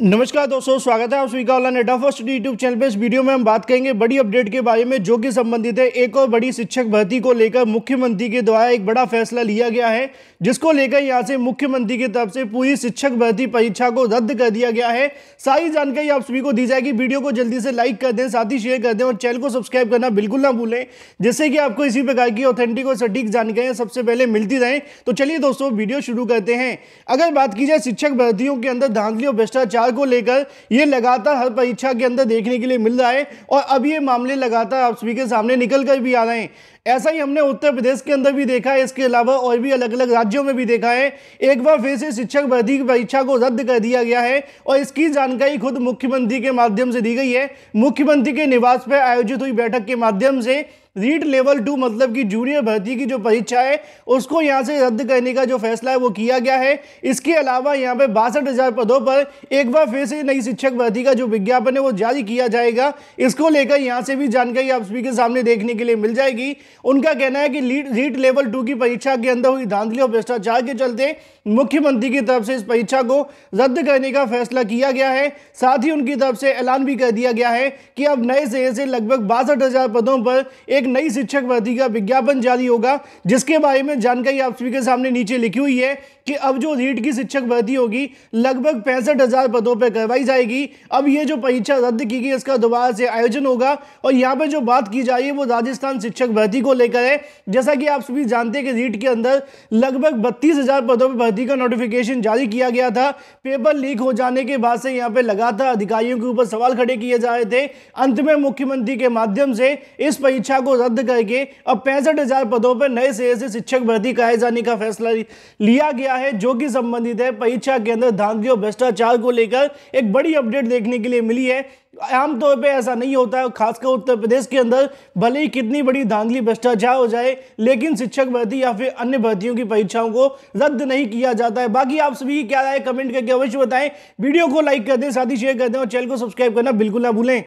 नमस्कार दोस्तों स्वागत है आप सभी का ऑनलाइन एडा फर्स्ट यूट्यूब चैनल पे इस वीडियो में हम बात करेंगे बड़ी अपडेट के बारे में जो कि संबंधित है एक और बड़ी शिक्षक भर्ती को लेकर मुख्यमंत्री के द्वारा एक बड़ा फैसला लिया गया है जिसको लेकर यहां से मुख्यमंत्री की तरफ से पूरी शिक्षक भर्ती परीक्षा को रद्द कर दिया गया है सारी जानकारी आप सभी को दी जाएगी वीडियो को जल्दी से लाइक कर दें साथ ही शेयर कर दें और चैनल को सब्सक्राइब करना बिल्कुल ना भूलें जिससे कि आपको इसी प्रकार की ऑथेंटिक और सटीक जानकारियाँ सबसे पहले मिलती रहें तो चलिए दोस्तों वीडियो शुरू करते हैं अगर बात की जाए शिक्षक भर्तियों के अंदर धांधली और भ्रष्टाचार हथियार को लेकर यह लगातार हर परीक्षा के अंदर देखने के लिए मिल रहा है और अब ये मामले लगातार आप सभी के सामने निकल कर भी आ रहे हैं ऐसा ही हमने उत्तर प्रदेश के अंदर भी देखा है इसके अलावा और भी अलग अलग राज्यों में भी देखा है एक बार फिर से शिक्षक भर्ती की परीक्षा को रद्द कर दिया गया है और इसकी जानकारी खुद मुख्यमंत्री के माध्यम से दी गई है मुख्यमंत्री के निवास पर आयोजित हुई बैठक के माध्यम से रीट लेवल टू मतलब कि जूनियर भर्ती की जो परीक्षा है उसको यहाँ से रद्द करने का जो फैसला है वो किया गया है इसके अलावा यहाँ पे बासठ हज़ार पदों पर एक बार फिर से नई शिक्षक भर्ती का जो विज्ञापन है वो जारी किया जाएगा इसको लेकर यहाँ से भी जानकारी आप सभी के सामने देखने के लिए मिल जाएगी उनका कहना है कि रीट लेवल टू की परीक्षा के अंदर हुई धांधली और भ्रष्टाचार के चलते मुख्यमंत्री की तरफ से इस परीक्षा को रद्द करने का फैसला किया गया है साथ ही उनकी तरफ से ऐलान भी कर दिया गया है कि अब नए सिरे से लगभग बासठ पदों पर एक नई शिक्षक भर्ती का विज्ञापन जारी होगा जिसके बारे में जानकारी आप सभी के सामने नीचे लिखी हुई है कि अब जो रीट की शिक्षक भर्ती होगी लगभग पैंसठ हजार पदों पर करवाई जाएगी अब ये जो परीक्षा रद्द की गई इसका दोबारा से आयोजन होगा और यहाँ पर जो बात की जा रही है वो राजस्थान शिक्षक भर्ती भर्ती को लेकर है जैसा कि आप सभी जानते हैं कि रीट के अंदर लगभग बत्तीस हज़ार पदों पर भर्ती का नोटिफिकेशन जारी किया गया था पेपर लीक हो जाने के बाद से यहाँ पे लगातार अधिकारियों के ऊपर सवाल खड़े किए जा रहे थे अंत में मुख्यमंत्री के माध्यम से इस परीक्षा को रद्द करके अब पैंसठ पदों पर नए सिरे से शिक्षक भर्ती कराए जाने का फैसला लिया गया है जो कि संबंधित है परीक्षा के अंदर धांधली और भ्रष्टाचार को लेकर एक बड़ी अपडेट देखने के लिए मिली है आमतौर पे ऐसा नहीं होता है खासकर उत्तर प्रदेश के अंदर भले ही कितनी बड़ी धांधली भ्रष्टाचार हो जाए लेकिन शिक्षक भर्ती या फिर अन्य भर्तियों की परीक्षाओं को रद्द नहीं किया जाता है बाकी आप सभी क्या राय कमेंट करके अवश्य बताएं वीडियो को लाइक कर दें साथ ही शेयर कर दें और चैनल को सब्सक्राइब करना बिल्कुल ना भूलें